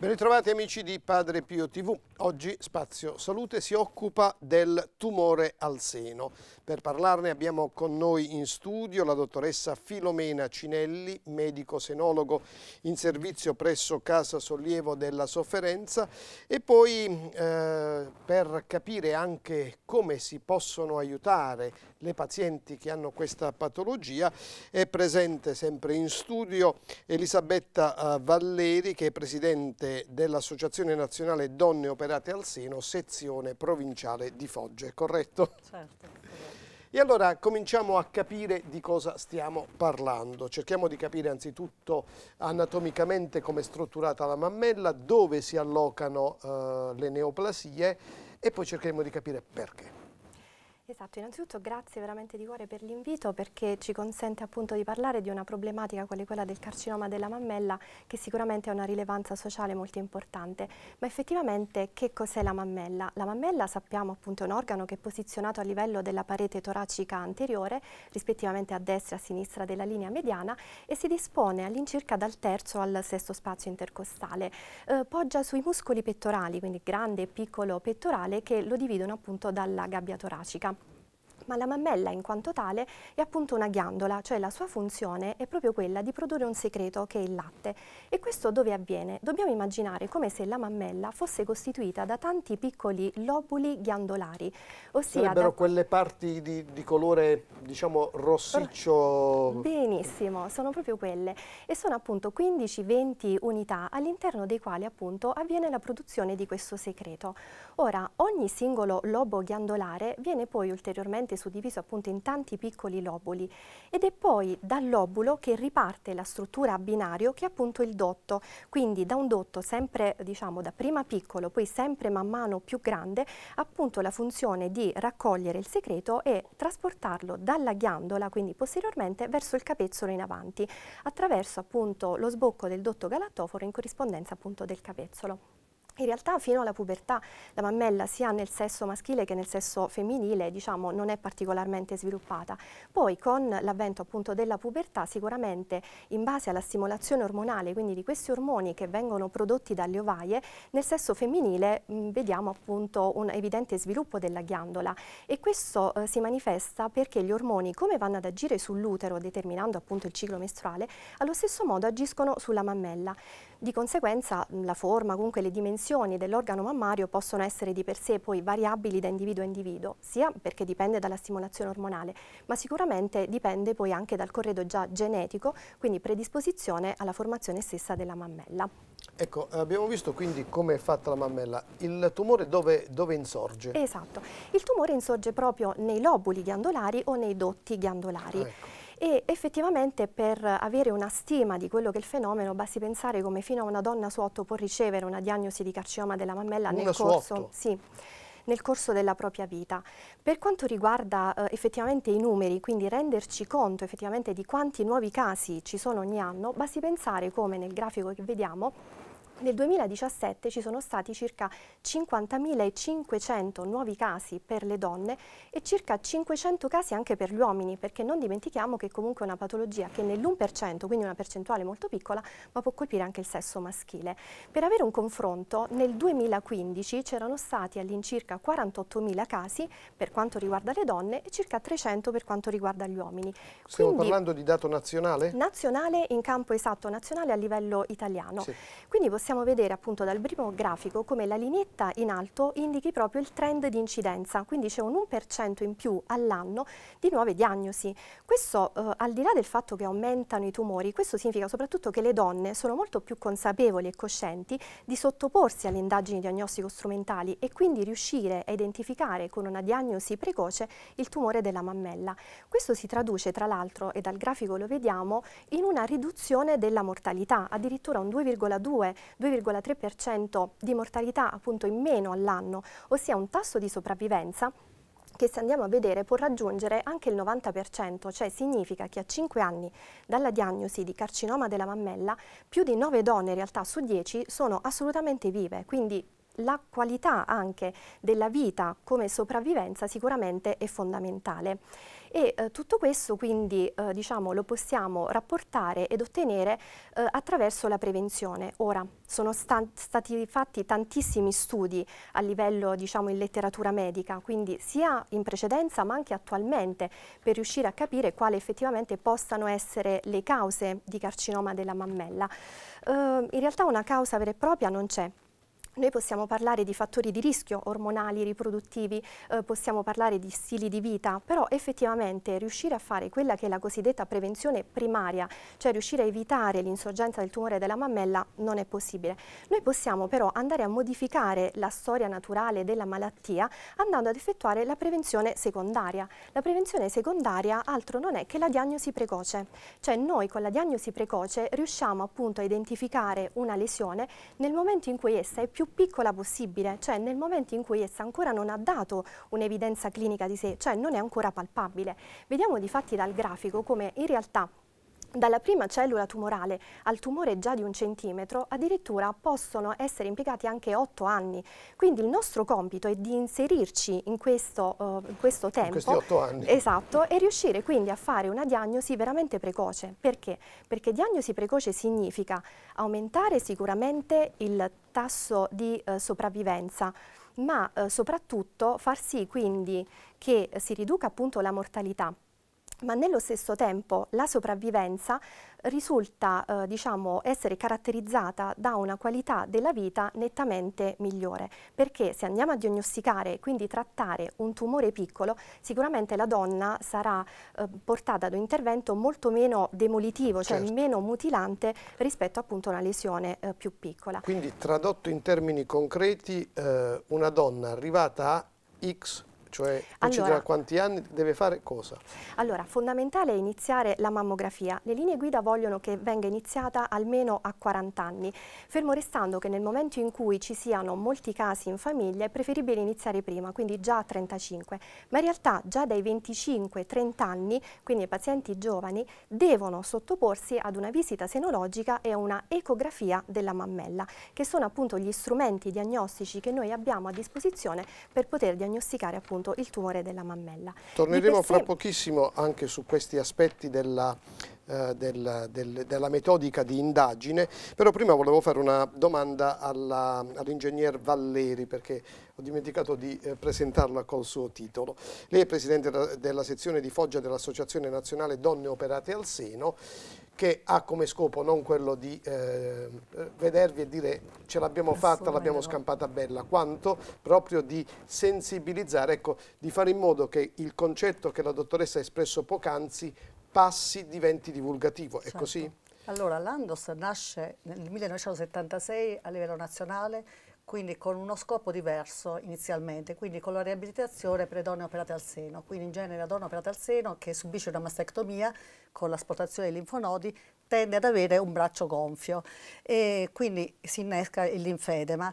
Ben ritrovati amici di Padre Pio TV. Oggi Spazio Salute si occupa del tumore al seno. Per parlarne abbiamo con noi in studio la dottoressa Filomena Cinelli, medico senologo in servizio presso Casa Sollievo della Sofferenza e poi eh, per capire anche come si possono aiutare le pazienti che hanno questa patologia. È presente sempre in studio Elisabetta eh, Valleri che è presidente dell'Associazione Nazionale Donne Operate al Seno, sezione provinciale di Fogge, corretto? Certo. E allora cominciamo a capire di cosa stiamo parlando. Cerchiamo di capire anzitutto anatomicamente come è strutturata la mammella, dove si allocano eh, le neoplasie e poi cercheremo di capire perché. Esatto, innanzitutto grazie veramente di cuore per l'invito perché ci consente appunto di parlare di una problematica quale quella del carcinoma della mammella che sicuramente ha una rilevanza sociale molto importante, ma effettivamente che cos'è la mammella? La mammella sappiamo appunto è un organo che è posizionato a livello della parete toracica anteriore, rispettivamente a destra e a sinistra della linea mediana e si dispone all'incirca dal terzo al sesto spazio intercostale. Eh, poggia sui muscoli pettorali, quindi grande e piccolo pettorale che lo dividono appunto dalla gabbia toracica ma la mammella in quanto tale è appunto una ghiandola, cioè la sua funzione è proprio quella di produrre un secreto che è il latte. E questo dove avviene? Dobbiamo immaginare come se la mammella fosse costituita da tanti piccoli lobuli ghiandolari, ossia sarebbero da... quelle parti di, di, colore diciamo rossiccio. Benissimo, sono proprio quelle e sono appunto 15-20 unità all'interno dei quali appunto avviene la produzione di questo secreto. Ora ogni singolo lobo ghiandolare viene poi ulteriormente generalmente suddiviso appunto in tanti piccoli lobuli ed è poi dal lobulo che riparte la struttura a binario che è appunto il dotto, quindi da un dotto sempre diciamo da prima piccolo poi sempre man mano più grande appunto la funzione di raccogliere il secreto e trasportarlo dalla ghiandola quindi posteriormente verso il capezzolo in avanti attraverso appunto lo sbocco del dotto galatoforo in corrispondenza appunto del capezzolo. In realtà fino alla pubertà la mammella sia nel sesso maschile che nel sesso femminile diciamo, non è particolarmente sviluppata. Poi con l'avvento appunto della pubertà sicuramente in base alla stimolazione ormonale, quindi di questi ormoni che vengono prodotti dalle ovaie, nel sesso femminile mh, mm, vediamo appunto un evidente sviluppo della ghiandola e questo eh, si manifesta perché gli ormoni come vanno ad agire sull'utero determinando appunto il ciclo mestruale, allo stesso modo agiscono sulla mammella. Di conseguenza la forma, comunque le dimensioni dell'organo mammario possono essere di per sé poi variabili da individuo a individuo, sia perché dipende dalla stimolazione ormonale, ma sicuramente dipende poi anche dal corredo già genetico, quindi predisposizione alla formazione stessa della mammella. Ecco, abbiamo visto quindi come è fatta la mammella. Il tumore dove, dove, insorge? Esatto, il tumore insorge proprio nei lobuli ghiandolari o nei dotti ghiandolari. Ah, ecco e effettivamente per avere una stima di quello che è il fenomeno basti pensare come fino a una donna su otto può ricevere una diagnosi di carcinoma della mammella nel corso. Sì, nel corso della propria vita. Per quanto riguarda eh, effettivamente i numeri, quindi renderci conto effettivamente di quanti nuovi casi ci sono ogni anno, basti pensare come nel grafico che vediamo nel 2017 ci sono stati circa 50.500 nuovi casi per le donne e circa 500 casi anche per gli uomini, perché non dimentichiamo che comunque è una patologia che nell'1%, quindi una percentuale molto piccola, ma può colpire anche il sesso maschile. Per avere un confronto, nel 2015 c'erano stati all'incirca 48.000 casi per quanto riguarda le donne e circa 300 per quanto riguarda gli uomini. Stiamo quindi, parlando di dato nazionale? Nazionale, in campo esatto nazionale a livello italiano. Sì. Quindi possiamo possiamo vedere appunto dal primo grafico come la lineetta in alto indichi proprio il trend di incidenza, quindi c'è un 1% in più all'anno di nuove diagnosi. Questo eh, al di là del fatto che aumentano i tumori, questo significa soprattutto che le donne sono molto più consapevoli e coscienti di sottoporsi alle indagini diagnostico-strumentali e quindi riuscire a identificare con una diagnosi precoce il tumore della mammella. Questo si traduce tra l'altro, e dal grafico lo vediamo, in una riduzione della mortalità, addirittura un 2,2 2,3% di mortalità appunto in meno all'anno, ossia un tasso di sopravvivenza che se andiamo a vedere può raggiungere anche il 90%, cioè significa che a 5 anni dalla diagnosi di carcinoma della mammella più di 9 donne in realtà su 10 sono assolutamente vive, quindi la qualità anche della vita come sopravvivenza sicuramente è fondamentale e eh, tutto questo quindi eh, diciamo, lo possiamo rapportare ed ottenere eh, attraverso la prevenzione. Ora, sono sta stati fatti tantissimi studi a livello diciamo, in letteratura medica, quindi sia in precedenza ma anche attualmente per riuscire a capire quali effettivamente possano essere le cause di carcinoma della mammella. Eh, in realtà una causa vera e propria non c'è, noi possiamo parlare di fattori di rischio ormonali, riproduttivi, eh, possiamo parlare di stili di vita, però effettivamente riuscire a fare quella che è la cosiddetta prevenzione primaria, cioè riuscire a evitare l'insorgenza del tumore della mammella, non è possibile. Noi possiamo però andare a modificare la storia naturale della malattia andando ad effettuare la prevenzione secondaria. La prevenzione secondaria altro non è che la diagnosi precoce, cioè noi con la diagnosi precoce riusciamo appunto a identificare una lesione nel momento in cui essa è più più piccola possibile, cioè nel momento in cui essa ancora non ha dato un'evidenza clinica di sé, cioè non è ancora palpabile. Vediamo di fatti dal grafico come in realtà dalla prima cellula tumorale al tumore già di un centimetro, addirittura possono essere impiegati anche otto anni. Quindi il nostro compito è di inserirci in questo, uh, in questo tempo. In questi otto anni. Esatto, e riuscire quindi a fare una diagnosi veramente precoce. Perché? Perché diagnosi precoce significa aumentare sicuramente il tasso di eh, sopravvivenza, ma eh, soprattutto far sì quindi che si riduca appunto la mortalità ma nello stesso tempo la sopravvivenza risulta eh, diciamo, essere caratterizzata da una qualità della vita nettamente migliore, perché se andiamo a diagnosticare e quindi trattare un tumore piccolo, sicuramente la donna sarà eh, portata ad un intervento molto meno demolitivo, cioè certo. cioè meno mutilante rispetto appunto a una lesione eh, più piccola. Quindi tradotto in termini concreti, eh, una donna arrivata a X cioè allora, quanti anni deve fare cosa? Allora, fondamentale è iniziare la mammografia. Le linee guida vogliono che venga iniziata almeno a 40 anni, fermo restando che nel momento in cui ci siano molti casi in famiglia è preferibile iniziare prima, quindi già a 35, ma in realtà già dai 25-30 anni, quindi i pazienti giovani, devono sottoporsi ad una visita senologica e a una ecografia della mammella, che sono appunto gli strumenti diagnostici che noi abbiamo a disposizione per poter diagnosticare appunto appunto il tumore della mammella. Torneremo fra pochissimo anche su questi aspetti della eh, del, del, della metodica di indagine, però prima volevo fare una domanda all'ingegner all Valleri perché ho dimenticato di eh, presentarla col suo titolo. Lei è presidente della sezione di Foggia dell'Associazione Nazionale Donne Operate al Seno che ha come scopo non quello di eh, vedervi e dire ce l'abbiamo fatta, l'abbiamo scampata bella, quanto proprio di sensibilizzare, ecco, di fare in modo che il concetto che la dottoressa ha espresso poc'anzi passi diventi divulgativo, certo. è così? Allora, l'Andos nasce nel 1976 a livello nazionale, quindi con uno scopo diverso inizialmente, quindi con la riabilitazione per le donne operate al seno, quindi in genere la donna operata al seno che subisce una mastectomia con l'asportazione dei linfonodi tende ad avere un braccio gonfio e quindi si innesca il linfedema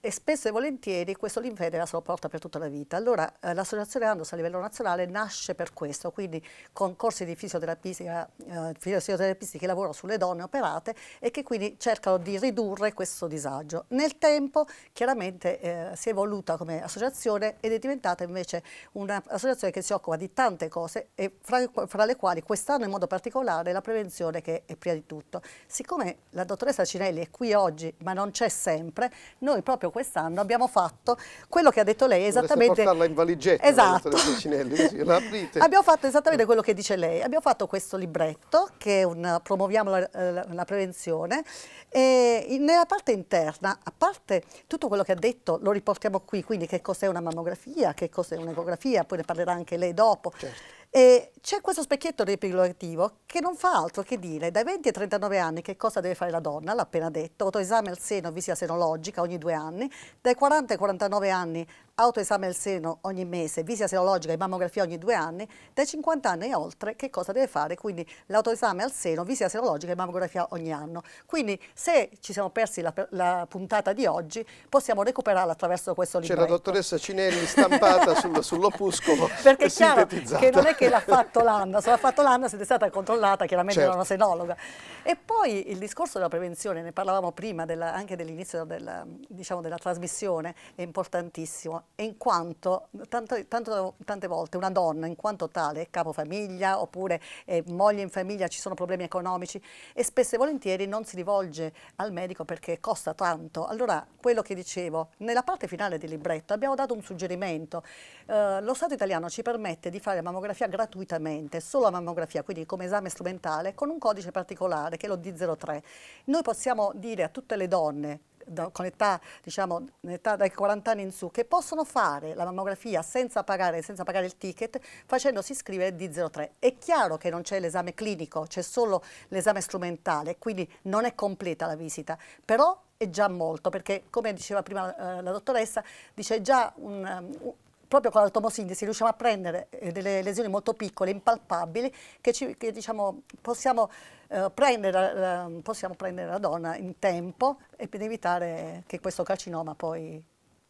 e spesso e volentieri questo linfedema se lo porta per tutta la vita. Allora eh, l'associazione Andos a livello nazionale nasce per questo, quindi con corsi di fisioterapistica, eh, fisioterapisti che lavorano sulle donne operate e che quindi cercano di ridurre questo disagio. Nel tempo chiaramente eh, si è evoluta come associazione ed è diventata invece un'associazione che si occupa di tante cose e fra, fra le quali quest'anno in modo particolare la prevenzione che è prima di tutto. Siccome la dottoressa Cinelli è qui oggi, ma non c'è sempre, noi proprio quest'anno abbiamo fatto quello che ha detto lei esattamente... Dovreste portarla in valigetta, esatto. la dottoressa Cinelli, così la aprite. abbiamo fatto esattamente quello che dice lei. Abbiamo fatto questo libretto, che è un Promuoviamo la, eh, la, la prevenzione, e nella parte interna, a parte tutto quello che ha detto, lo riportiamo qui, quindi che cos'è una mammografia, che cos'è un'ecografia, poi ne parlerà anche lei dopo. Certo. E c'è questo specchietto riepiloativo che non fa altro che dire dai 20 ai 39 anni che cosa deve fare la donna, l'ha appena detto, autoesame al seno, visita senologica ogni due anni, dai 40 ai 49 anni autoesame al seno ogni mese, visita serologica e mammografia ogni due anni, dai 50 anni e oltre che cosa deve fare? Quindi l'autoesame al seno, visita serologica e mammografia ogni anno. Quindi se ci siamo persi la, la puntata di oggi, possiamo recuperarla attraverso questo libro. C'è la dottoressa Cinelli stampata sul, sull'opuscolo Perché è chiaro che non è che l'ha fatto l'anno, se l'ha fatto l'anno siete stata controllata chiaramente certo. da una certo. senologa. E poi il discorso della prevenzione, ne parlavamo prima della, anche dell'inizio della, diciamo, della trasmissione, è importantissimo in quanto tanto, tanto, tante volte una donna in quanto tale, capofamiglia oppure eh, moglie in famiglia, ci sono problemi economici e spesso e volentieri non si rivolge al medico perché costa tanto. Allora, quello che dicevo, nella parte finale del libretto abbiamo dato un suggerimento. Eh, lo Stato italiano ci permette di fare la mammografia gratuitamente, solo la mammografia, quindi come esame strumentale, con un codice particolare che è lo D03. Noi possiamo dire a tutte le donne da, con età, diciamo, età dai 40 anni in su, che possono fare la mammografia senza pagare, senza pagare il ticket, facendosi iscrivere D03. È chiaro che non c'è l'esame clinico, c'è solo l'esame strumentale, quindi non è completa la visita, però è già molto, perché come diceva prima eh, la dottoressa, dice già un, um, proprio con l'automosintesi riusciamo a prendere eh, delle lesioni molto piccole, impalpabili, che, ci, che diciamo, possiamo, eh, prendere, eh, possiamo prendere la donna in tempo ed evitare che questo carcinoma poi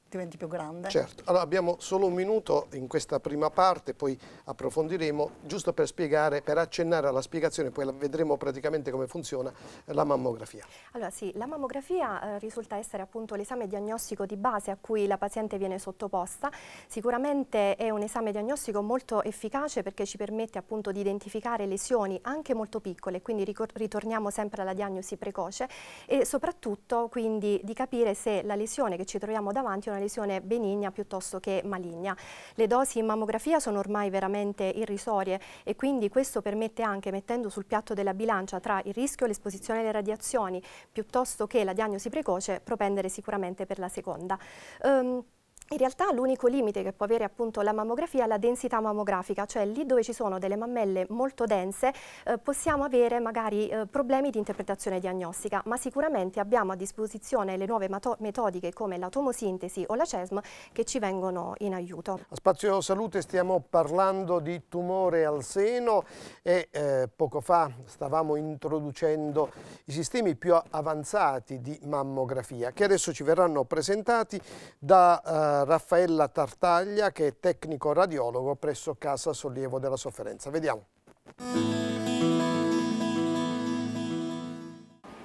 diventi più grande. Certo, allora abbiamo solo un minuto in questa prima parte, poi approfondiremo, giusto per spiegare, per accennare alla spiegazione, poi vedremo praticamente come funziona eh, la mammografia. Allora sì, la mammografia eh, risulta essere appunto l'esame diagnostico di base a cui la paziente viene sottoposta, sicuramente è un esame diagnostico molto efficace perché ci permette appunto di identificare lesioni anche molto piccole, quindi ritorniamo sempre alla diagnosi precoce e soprattutto quindi di capire se la lesione che ci troviamo davanti è una una lesione benigna piuttosto che maligna. Le dosi in mammografia sono ormai veramente irrisorie e quindi questo permette anche, mettendo sul piatto della bilancia tra il rischio e l'esposizione alle radiazioni piuttosto che la diagnosi precoce, propendere sicuramente per la seconda. Um, in realtà l'unico limite che può avere appunto la mammografia è la densità mammografica, cioè lì dove ci sono delle mammelle molto dense eh, possiamo avere magari eh, problemi di interpretazione diagnostica, ma sicuramente abbiamo a disposizione le nuove metodiche come la tomosintesi o la CESM che ci vengono in aiuto. A Spazio Salute stiamo parlando di tumore al seno e eh, poco fa stavamo introducendo i sistemi più avanzati di mammografia che adesso ci verranno presentati da eh, Raffaella Tartaglia che è tecnico radiologo presso Casa Sollievo della Sofferenza. Vediamo.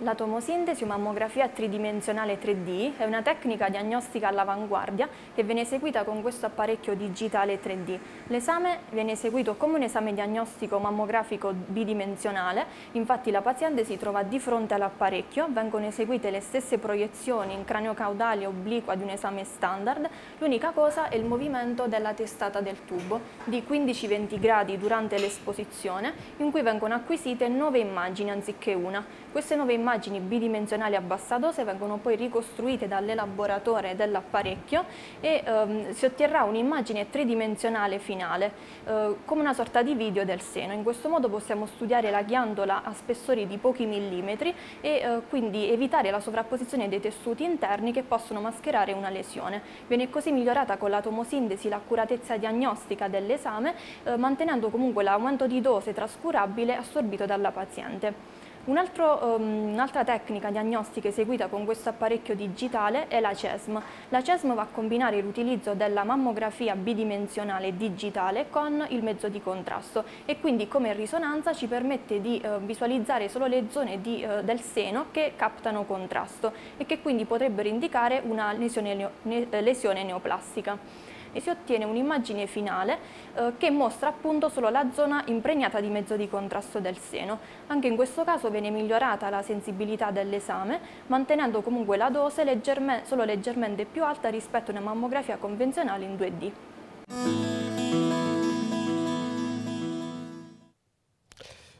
La tomosintesi o mammografia tridimensionale 3D è una tecnica diagnostica all'avanguardia che viene eseguita con questo apparecchio digitale 3D. L'esame viene eseguito come un esame diagnostico mammografico bidimensionale, infatti la paziente si trova di fronte all'apparecchio, vengono eseguite le stesse proiezioni in cranio caudale obliqua di un esame standard, l'unica cosa è il movimento della testata del tubo di 15-20 gradi durante l'esposizione in cui vengono acquisite 9 immagini anziché una. Queste 9 immagini immagini bidimensionali a bassa dose vengono poi ricostruite dall'elaboratore dell'apparecchio e ehm, si otterrà un'immagine tridimensionale finale, eh, come una sorta di video del seno. In questo modo possiamo studiare la ghiandola a spessori di pochi millimetri e eh, quindi evitare la sovrapposizione dei tessuti interni che possono mascherare una lesione. Viene così migliorata con la tomosintesi l'accuratezza diagnostica dell'esame, eh, mantenendo comunque l'aumento di dose trascurabile assorbito dalla paziente. Ehm, un'altra tecnica diagnostica eseguita con questo apparecchio digitale è la CESM. La CESM va a combinare l'utilizzo della mammografia bidimensionale digitale con il mezzo di contrasto e quindi come risonanza ci permette di eh, visualizzare solo le zone di, eh, del seno che captano contrasto e che quindi potrebbero indicare una lesione, lesione neoplastica e si ottiene un'immagine finale eh, che mostra appunto solo la zona impregnata di mezzo di contrasto del seno. Anche in questo caso viene migliorata la sensibilità dell'esame, mantenendo comunque la dose leggerme, solo leggermente più alta rispetto a una mammografia convenzionale in 2D.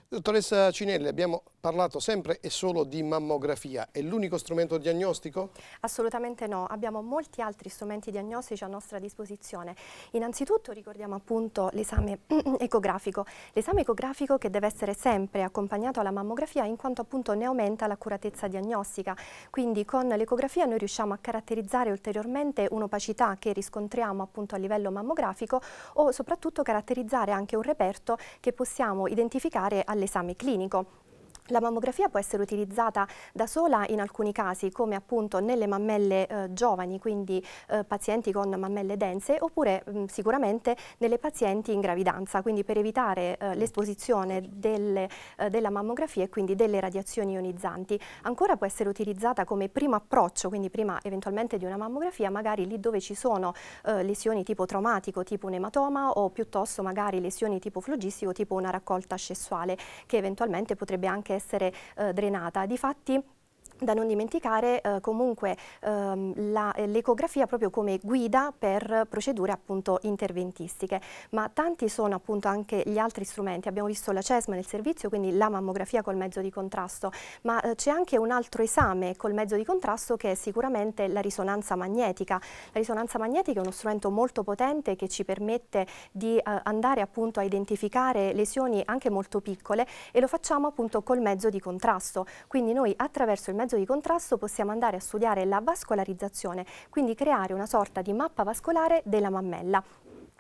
Dottoressa Cinelli, abbiamo parlato sempre e solo di mammografia. È l'unico strumento diagnostico? Assolutamente no, abbiamo molti altri strumenti diagnostici a nostra disposizione. Innanzitutto ricordiamo appunto l'esame ecografico. L'esame ecografico che deve essere sempre accompagnato alla mammografia in quanto appunto ne aumenta l'accuratezza diagnostica. Quindi con l'ecografia noi riusciamo a caratterizzare ulteriormente un'opacità che riscontriamo appunto a livello mammografico o soprattutto caratterizzare anche un reperto che possiamo identificare all'esame clinico. La mammografia può essere utilizzata da sola in alcuni casi, come appunto nelle mammelle eh, giovani, quindi eh, pazienti con mammelle dense, oppure mh, mm, sicuramente nelle pazienti in gravidanza, quindi per evitare eh, l'esposizione eh, della mammografia e quindi delle radiazioni ionizzanti. Ancora può essere utilizzata come primo approccio, quindi prima eventualmente di una mammografia, magari lì dove ci sono eh, lesioni tipo traumatico, tipo un ematoma, o piuttosto magari lesioni tipo flogistico, tipo una raccolta scessuale, che eventualmente potrebbe anche essere eh, drenata. Difatti da non dimenticare eh, comunque ehm, eh, l'ecografia proprio come guida per procedure appunto interventistiche, ma tanti sono appunto anche gli altri strumenti, abbiamo visto la CESMA nel servizio, quindi la mammografia col mezzo di contrasto, ma eh, c'è anche un altro esame col mezzo di contrasto che è sicuramente la risonanza magnetica. La risonanza magnetica è uno strumento molto potente che ci permette di eh, andare appunto a identificare lesioni anche molto piccole e lo facciamo appunto col mezzo di contrasto, quindi noi attraverso il mezzo mezzo di contrasto possiamo andare a studiare la vascolarizzazione, quindi creare una sorta di mappa vascolare della mammella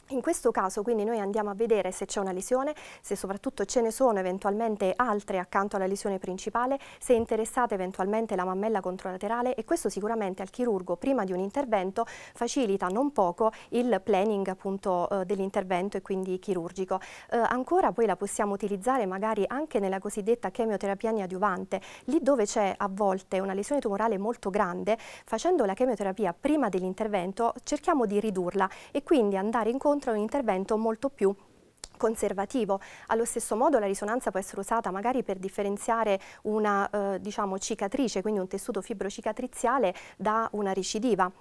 in questo caso quindi noi andiamo a vedere se c'è una lesione, se soprattutto ce ne sono eventualmente altre accanto alla lesione principale, se è interessata eventualmente la mammella controlaterale e questo sicuramente al chirurgo prima di un intervento facilita non poco il planning appunto eh, dell'intervento e quindi chirurgico. Eh, ancora poi la possiamo utilizzare magari anche nella cosiddetta chemioterapia neadiuvante, lì dove c'è a volte una lesione tumorale molto grande, facendo la chemioterapia prima dell'intervento cerchiamo di ridurla e quindi andare incontro contro un intervento molto più conservativo. Allo stesso modo la risonanza può essere usata magari per differenziare una eh, diciamo, cicatrice, quindi un tessuto fibrocicatriziale, da una recidiva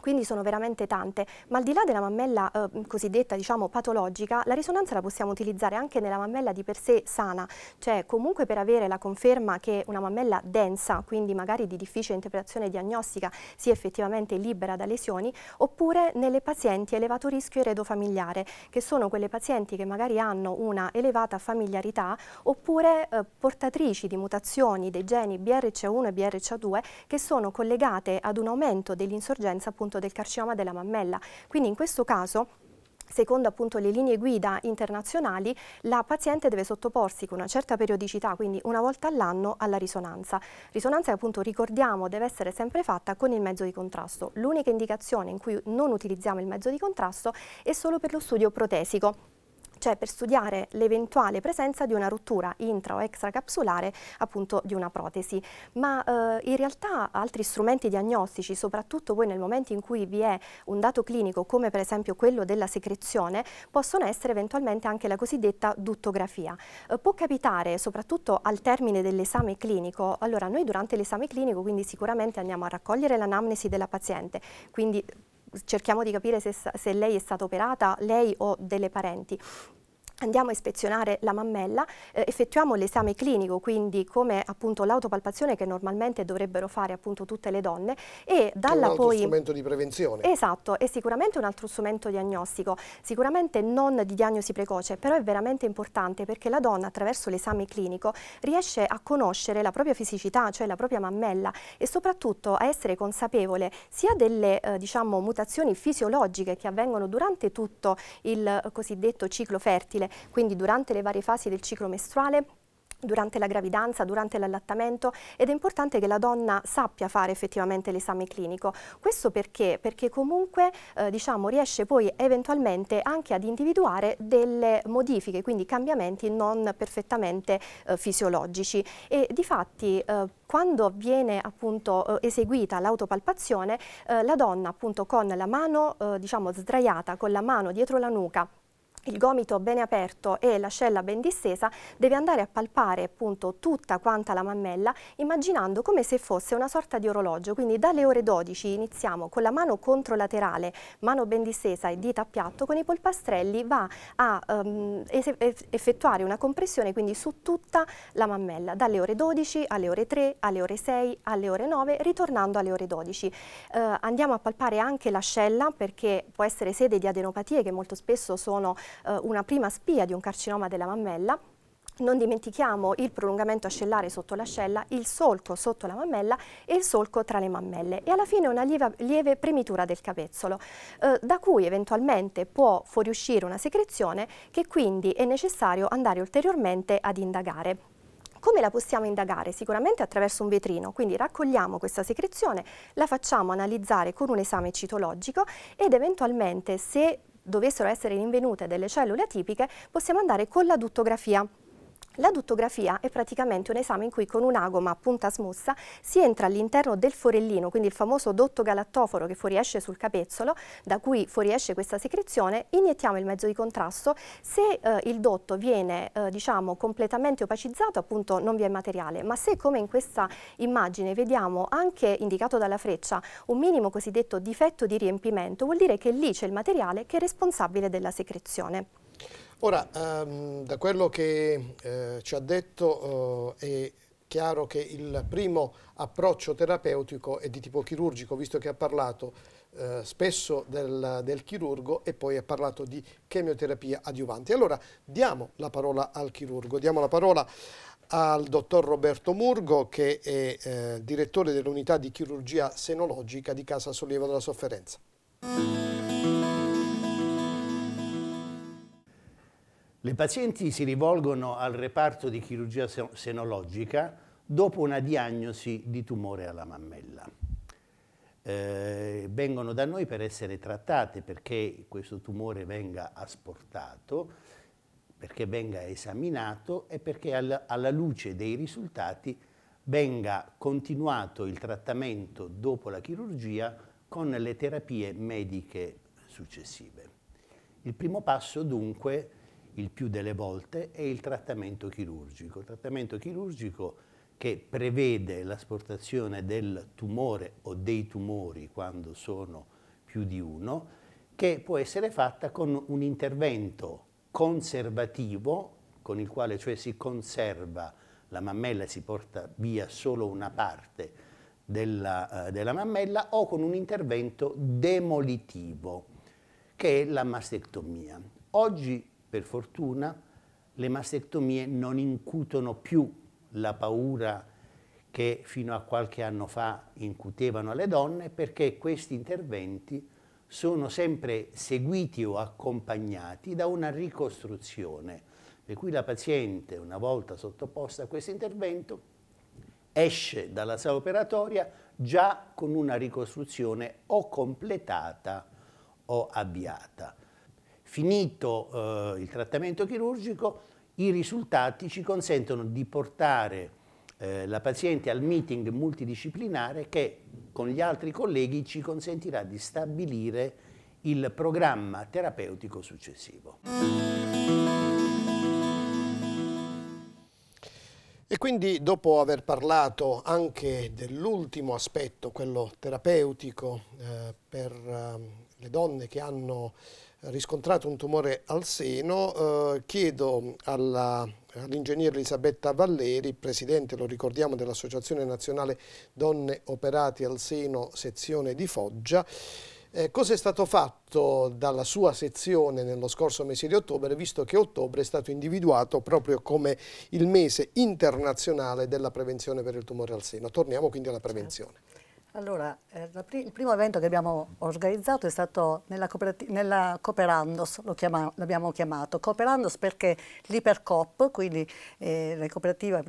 quindi sono veramente tante, ma al di là della mammella eh, cosiddetta diciamo patologica, la risonanza la possiamo utilizzare anche nella mammella di per sé sana, cioè comunque per avere la conferma che una mammella densa, quindi magari di difficile interpretazione diagnostica, sia effettivamente libera da lesioni, oppure nelle pazienti a elevato rischio eredo familiare, che sono quelle pazienti che magari hanno una elevata familiarità oppure eh, portatrici di mutazioni dei geni BRCA1 e BRCA2 che sono collegate ad un aumento dell'insorgenza appunto appunto del carcinoma della mammella. Quindi in questo caso Secondo appunto le linee guida internazionali, la paziente deve sottoporsi con una certa periodicità, quindi una volta all'anno, alla risonanza. Risonanza che appunto ricordiamo deve essere sempre fatta con il mezzo di contrasto. L'unica indicazione in cui non utilizziamo il mezzo di contrasto è solo per lo studio protesico cioè per studiare l'eventuale presenza di una rottura intra o extracapsulare appunto di una protesi. Ma eh, in realtà altri strumenti diagnostici, soprattutto poi nel momento in cui vi è un dato clinico come per esempio quello della secrezione, possono essere eventualmente anche la cosiddetta duttografia. Eh, può capitare soprattutto al termine dell'esame clinico, allora noi durante l'esame clinico quindi sicuramente andiamo a raccogliere l'anamnesi della paziente, quindi cerchiamo di capire se, se, lei è stata operata, lei o delle parenti. Andiamo a ispezionare la mammella, eh, effettuiamo l'esame clinico, quindi come appunto l'autopalpazione che normalmente dovrebbero fare appunto tutte le donne e dalla è un poi... strumento di prevenzione. Esatto, è sicuramente un altro strumento diagnostico, sicuramente non di diagnosi precoce, però è veramente importante perché la donna attraverso l'esame clinico riesce a conoscere la propria fisicità, cioè la propria mammella e soprattutto a essere consapevole sia delle eh, diciamo mutazioni fisiologiche che avvengono durante tutto il cosiddetto ciclo fertile femminile, quindi durante le varie fasi del ciclo mestruale durante la gravidanza, durante l'allattamento ed è importante che la donna sappia fare effettivamente l'esame clinico. Questo perché? Perché comunque eh, diciamo, riesce poi eventualmente anche ad individuare delle modifiche, quindi cambiamenti non perfettamente eh, fisiologici e di fatti eh, quando viene appunto eh, eseguita l'autopalpazione eh, la donna appunto con la mano eh, diciamo sdraiata, con la mano dietro la nuca il gomito bene aperto e l'ascella ben distesa deve andare a palpare appunto tutta quanta la mammella immaginando come se fosse una sorta di orologio, quindi dalle ore 12 iniziamo con la mano controlaterale, mano ben distesa e dita a piatto, con i polpastrelli va a um, effettuare una compressione quindi su tutta la mammella, dalle ore 12 alle ore 3, alle ore 6, alle ore 9, ritornando alle ore 12. Uh, eh, andiamo a palpare anche l'ascella perché può essere sede di adenopatie che molto spesso sono eh, una prima spia di un carcinoma della mammella, non dimentichiamo il prolungamento ascellare sotto l'ascella, il solco sotto la mammella e il solco tra le mammelle e alla fine una lieve, lieve premitura del capezzolo, eh, da cui eventualmente può fuoriuscire una secrezione che quindi è necessario andare ulteriormente ad indagare. Come la possiamo indagare? Sicuramente attraverso un vetrino, quindi raccogliamo questa secrezione, la facciamo analizzare con un esame citologico ed eventualmente se dovessero essere rinvenute delle cellule atipiche, possiamo andare con la duttografia. La duttografia è praticamente un esame in cui con un'agoma a punta smussa si entra all'interno del forellino, quindi il famoso dotto galattoforo che fuoriesce sul capezzolo, da cui fuoriesce questa secrezione, iniettiamo il mezzo di contrasto. Se eh, il dotto viene eh, diciamo, completamente opacizzato, appunto non vi è materiale, ma se come in questa immagine vediamo anche indicato dalla freccia un minimo cosiddetto difetto di riempimento, vuol dire che lì c'è il materiale che è responsabile della secrezione. Ora, ehm, da quello che eh, ci ha detto eh, è chiaro che il primo approccio terapeutico è di tipo chirurgico, visto che ha parlato eh, spesso del, del, chirurgo e poi ha parlato di chemioterapia adiuvante. Allora diamo la parola al chirurgo, diamo la parola al dottor Roberto Murgo che è eh, direttore dell'unità di chirurgia senologica di Casa Sollievo della Sofferenza. Le pazienti si rivolgono al reparto di chirurgia senologica dopo una diagnosi di tumore alla mammella. Eh, vengono da noi per essere trattate perché questo tumore venga asportato, perché venga esaminato e perché al, alla luce dei risultati venga continuato il trattamento dopo la chirurgia con le terapie mediche successive. Il primo passo dunque è il più delle volte è il trattamento chirurgico. Il trattamento chirurgico che prevede l'asportazione del tumore o dei tumori quando sono più di uno, che può essere fatta con un intervento conservativo, con il quale cioè si conserva la mammella, e si porta via solo una parte della, eh, della mammella, o con un intervento demolitivo, che è la mastectomia. Oggi per fortuna, le mastectomie non incutono più la paura che fino a qualche anno fa incutevano alle donne perché questi interventi sono sempre seguiti o accompagnati da una ricostruzione, per cui la paziente una volta sottoposta a questo intervento esce dalla sala operatoria già con una ricostruzione o completata o avviata finito eh, il trattamento chirurgico, i risultati ci consentono di portare eh, la paziente al meeting multidisciplinare che con gli altri colleghi ci consentirà di stabilire il programma terapeutico successivo. E quindi dopo aver parlato anche dell'ultimo aspetto, quello terapeutico, eh, per eh, le donne che hanno riscontrato un tumore al seno, eh, chiedo all'ingegnere Elisabetta Valleri, presidente, lo ricordiamo, dell'Associazione Nazionale Donne Operati al Seno, sezione di Foggia, eh, cosa è stato fatto dalla sua sezione nello scorso mese di ottobre, visto che ottobre è stato individuato proprio come il mese internazionale della prevenzione per il tumore al seno. Torniamo quindi alla prevenzione. Allora, eh, pri il primo evento che abbiamo organizzato è stato nella, nella Cooperandos, l'abbiamo chiama chiamato. Cooperandos perché l'Ipercop, quindi eh, la cooperativa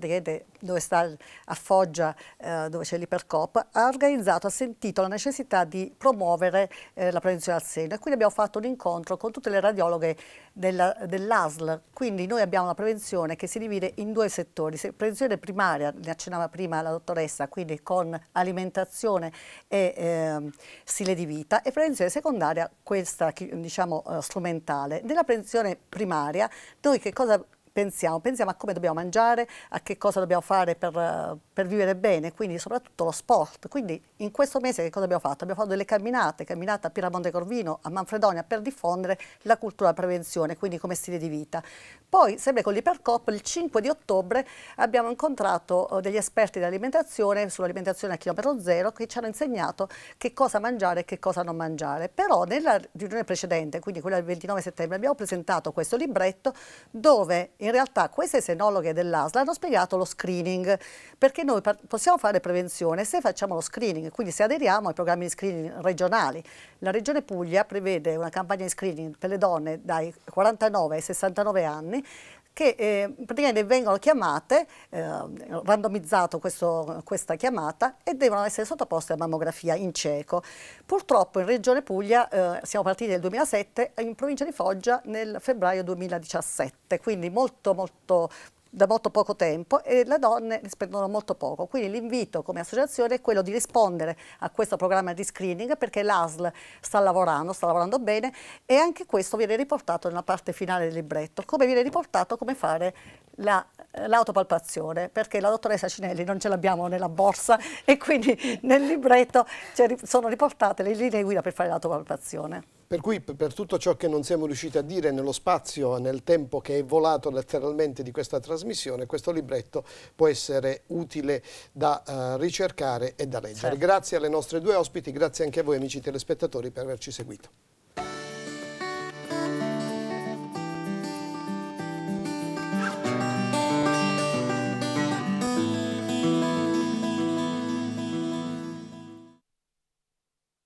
dove sta Affoggia, eh, dove c'è l'Ipercop, ha organizzato, ha sentito la necessità di promuovere eh, la prevenzione al seno e quindi abbiamo fatto un incontro con tutte le radiologhe dell'ASL. Quindi noi abbiamo la prevenzione che si divide in due settori. Se prevenzione primaria, ne accennava prima la dottoressa, quindi con alimentazione e eh, stile di vita, e prevenzione secondaria, questa diciamo eh, strumentale. Nella prevenzione primaria noi che cosa pensiamo, pensiamo a come dobbiamo mangiare, a che cosa dobbiamo fare per, per, vivere bene, quindi soprattutto lo sport. Quindi in questo mese che cosa abbiamo fatto? Abbiamo fatto delle camminate, camminate a Piramonte Corvino, a Manfredonia per diffondere la cultura della prevenzione, quindi come stile di vita. Poi, sempre con l'Ipercop, il 5 di ottobre abbiamo incontrato eh, degli esperti dell'alimentazione, sull'alimentazione a chilometro zero, che ci hanno insegnato che cosa mangiare e che cosa non mangiare. Però nella riunione precedente, quindi quella del 29 settembre, abbiamo presentato questo libretto dove in in realtà queste senologhe dell'ASL hanno spiegato lo screening, perché noi possiamo fare prevenzione se facciamo lo screening, quindi se aderiamo ai programmi di screening regionali. La Regione Puglia prevede una campagna di screening per le donne dai 49 ai 69 anni che eh, praticamente vengono chiamate, eh, randomizzato questo, questa chiamata e devono essere sottoposte a mammografia in cieco. Purtroppo in Regione Puglia eh, siamo partiti nel 2007 in provincia di Foggia nel febbraio 2017, quindi molto molto da molto poco tempo e le donne ne spendono molto poco. Quindi l'invito come associazione è quello di rispondere a questo programma di screening perché l'ASL sta lavorando, sta lavorando bene e anche questo viene riportato nella parte finale del libretto, come viene riportato come fare l'autopalpazione, perché la dottoressa Cinelli non ce l'abbiamo nella borsa e quindi nel libretto sono riportate le linee guida per fare l'autopalpazione. Per cui per tutto ciò che non siamo riusciti a dire nello spazio, nel tempo che è volato letteralmente di questa trasmissione, questo libretto può essere utile da uh, ricercare e da leggere. Certo. Grazie alle nostre due ospiti, grazie anche a voi amici telespettatori per averci seguito.